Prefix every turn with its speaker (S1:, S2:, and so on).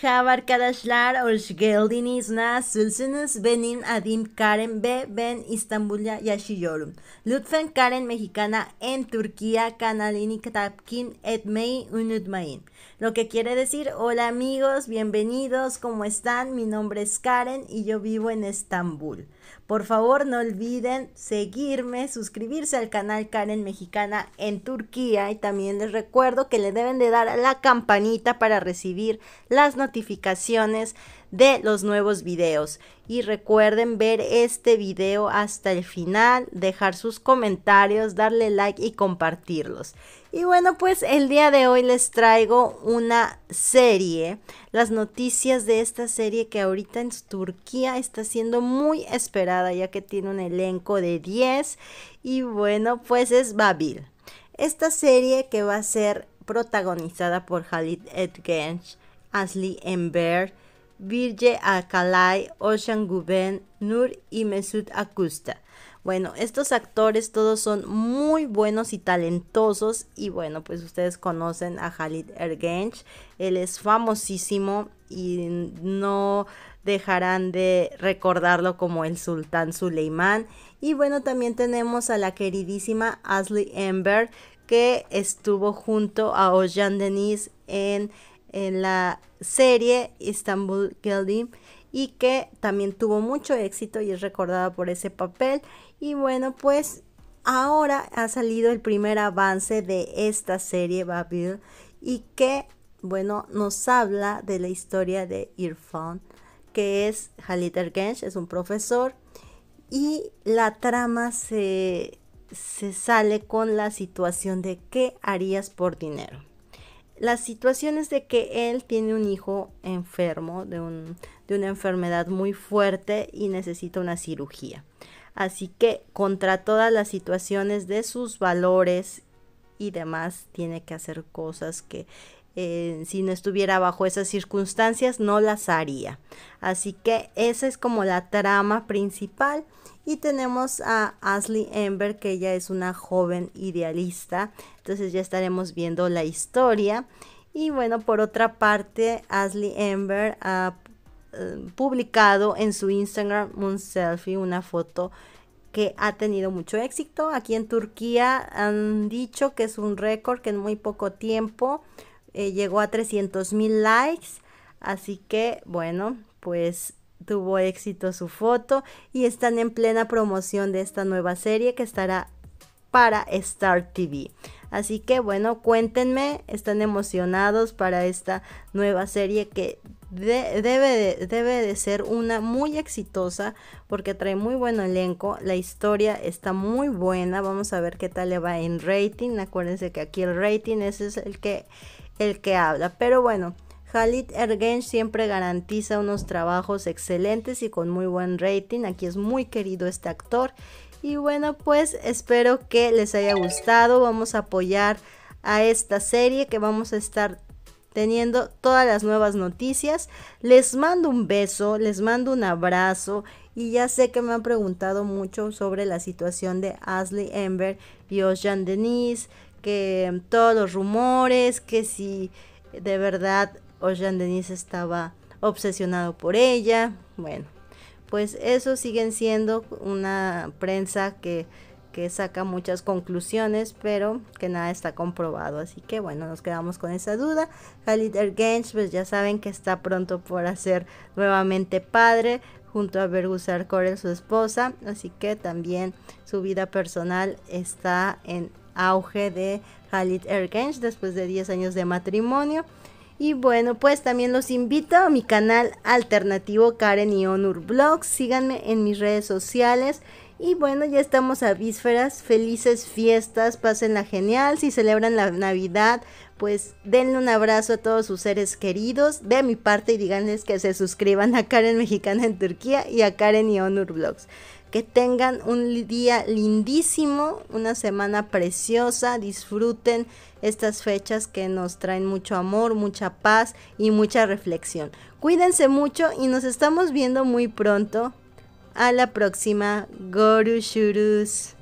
S1: Javar, Kadashlar, hoş geldiniz. Nasılsınız? Benin, Adim, Karen ve ben İstanbul'da yaşıyorum. Lutfen, Karen Mexicana en Turquía kanalini Tapkin, Edmei, unutmayın. Lo que quiere decir, hola amigos, bienvenidos, ¿cómo están? Mi nombre es Karen y yo vivo en Estambul. Por favor, no olviden seguirme, suscribirse al canal Karen Mexicana en Turquía y también les recuerdo que le deben de dar a la campanita para recibir las notificaciones de los nuevos videos y recuerden ver este video hasta el final, dejar sus comentarios, darle like y compartirlos. Y bueno, pues el día de hoy les traigo una serie, las noticias de esta serie que ahorita en Turquía está siendo muy esperada ya que tiene un elenco de 10 y bueno, pues es Babil. Esta serie que va a ser protagonizada por Halid Edgench, Asli Enver, Virge Akalay, Ocean Guben, Nur y Mesut Acosta. Bueno, estos actores todos son muy buenos y talentosos y bueno, pues ustedes conocen a Khalid Ergench, él es famosísimo y no dejarán de recordarlo como el sultán Suleimán. Y bueno, también tenemos a la queridísima Ashley Ember que estuvo junto a Ocean Denise en en la serie Istanbul Gilding y que también tuvo mucho éxito y es recordada por ese papel. Y bueno, pues ahora ha salido el primer avance de esta serie Babil y que, bueno, nos habla de la historia de Irfan, que es Halit Ergenç es un profesor y la trama se, se sale con la situación de qué harías por dinero la situación es de que él tiene un hijo enfermo de, de una enfermedad muy fuerte y necesita una cirugía. Así que contra todas las situaciones de sus valores y demás, tiene que hacer cosas que eh, si no estuviera bajo esas circunstancias, no las haría. Así que esa es como la trama principal. Y tenemos a Ashley Ember, que ella es una joven idealista. Entonces ya estaremos viendo la historia. Y bueno, por otra parte, Ashley Ember ha eh, publicado en su Instagram un selfie, una foto que ha tenido mucho éxito. Aquí en Turquía han dicho que es un récord que en muy poco tiempo eh, llegó a 300 mil likes, así que bueno, pues tuvo éxito su foto y están en plena promoción de esta nueva serie que estará para Star TV. Así que bueno, cuéntenme, están emocionados para esta nueva serie que debe, de, debe de ser una muy exitosa porque trae muy buen elenco, la historia está muy buena, vamos a ver qué tal le va en rating, acuérdense que aquí el rating ese es el que el que habla. Pero bueno, Khalid Ergen siempre garantiza unos trabajos excelentes y con muy buen rating. Aquí es muy querido este actor. Y bueno, pues espero que les haya gustado. Vamos a apoyar a esta serie que vamos a estar teniendo todas las nuevas noticias. Les mando un beso, les mando un abrazo y ya sé que me han preguntado mucho sobre la situación de Ashley Ember y Jean Denise, que todos los rumores, que si de verdad Ocean Denise estaba obsesionado por ella. Bueno, pues eso siguen siendo una prensa que, saca muchas conclusiones, pero que nada está comprobado. Así que bueno, nos quedamos con esa duda. Khalid Ergench, pues ya saben que está pronto por hacer nuevamente padre junto a Bergusar Corel, su esposa. Así que también su vida personal está en auge de Halit Ergenç después de 10 años de matrimonio. Y bueno, pues también los invito a mi canal alternativo Karen y Honor Blogs. Síganme en mis redes sociales. Y bueno, ya estamos a vísperas, felices fiestas, pásenla genial, si celebran la Navidad, pues denle un abrazo a todos sus seres queridos de mi parte y díganles que se suscriban a Karen Mexicana en Turquía y a Karen y Honor Blogs. Que tengan un día lindísimo, una semana preciosa, disfruten estas fechas que nos traen mucho amor, mucha paz y mucha reflexión. Cuídense mucho y nos estamos viendo muy pronto. A la próxima. Gorushurus.